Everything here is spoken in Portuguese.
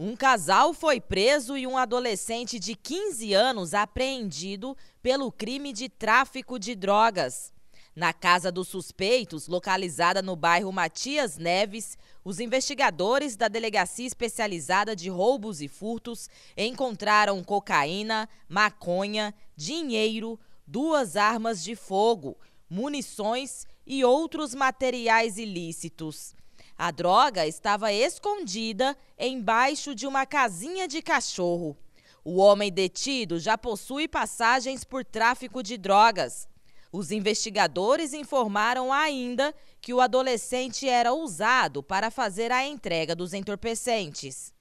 Um casal foi preso e um adolescente de 15 anos apreendido pelo crime de tráfico de drogas. Na casa dos suspeitos, localizada no bairro Matias Neves, os investigadores da Delegacia Especializada de Roubos e Furtos encontraram cocaína, maconha, dinheiro, duas armas de fogo, munições e outros materiais ilícitos. A droga estava escondida embaixo de uma casinha de cachorro. O homem detido já possui passagens por tráfico de drogas. Os investigadores informaram ainda que o adolescente era usado para fazer a entrega dos entorpecentes.